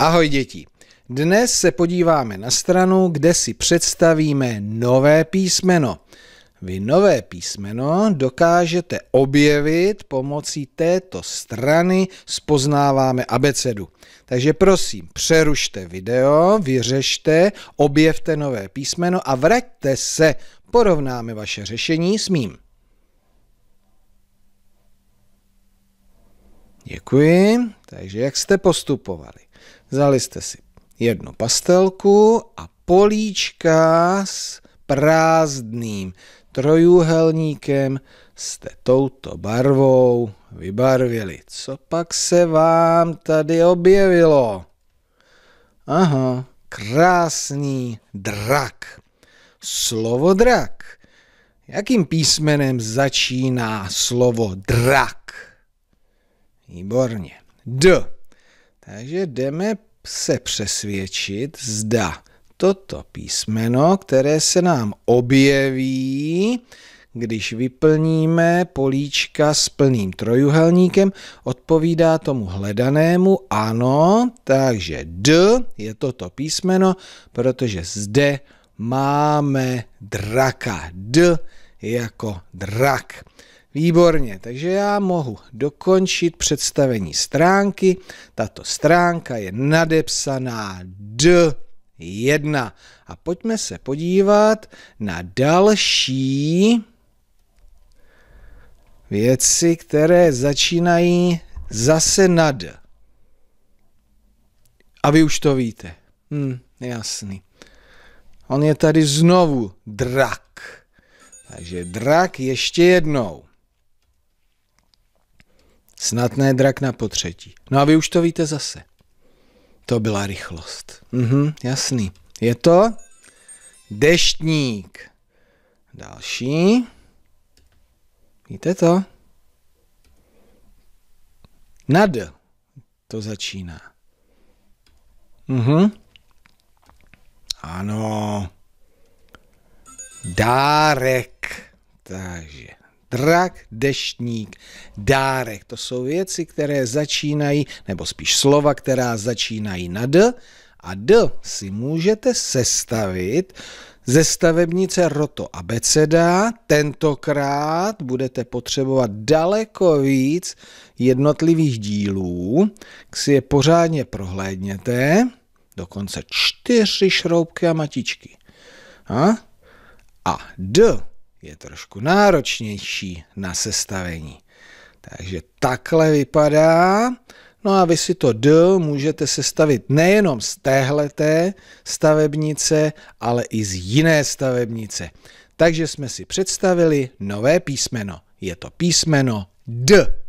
Ahoj děti! Dnes se podíváme na stranu, kde si představíme nové písmeno. Vy nové písmeno dokážete objevit pomocí této strany spoznáváme abecedu. Takže prosím, přerušte video, vyřešte, objevte nové písmeno a vraťte se. Porovnáme vaše řešení s mým. Děkuji. Takže jak jste postupovali? Vzali jste si jednu pastelku a políčka s prázdným trojuhelníkem jste touto barvou vybarvili. Co pak se vám tady objevilo? Aha, krásný drak. Slovo drak. Jakým písmenem začíná slovo drak? Výborně. D. Takže jdeme se přesvědčit, zda toto písmeno, které se nám objeví, když vyplníme políčka s plným trojuhelníkem, odpovídá tomu hledanému ano, takže D je toto písmeno, protože zde máme draka. D jako drak. Výborně, takže já mohu dokončit představení stránky. Tato stránka je nadepsaná D1. A pojďme se podívat na další věci, které začínají zase na D. A vy už to víte. Hm, jasný. On je tady znovu drak. Takže drak ještě jednou. Snad ne drak na potřetí. No a vy už to víte zase. To byla rychlost. Mhm, jasný. Je to deštník. Další. Víte to? Nad. to začíná. Mhm. Ano. Dárek. Takže drak, deštník, dárek. To jsou věci, které začínají, nebo spíš slova, která začínají na D. A D si můžete sestavit ze stavebnice Roto abeceda. Tentokrát budete potřebovat daleko víc jednotlivých dílů, k si je pořádně prohlédněte, dokonce čtyři šroubky a matičky. A, a D je trošku náročnější na sestavení. Takže takhle vypadá. No a vy si to D můžete sestavit nejenom z téhleté stavebnice, ale i z jiné stavebnice. Takže jsme si představili nové písmeno. Je to písmeno D.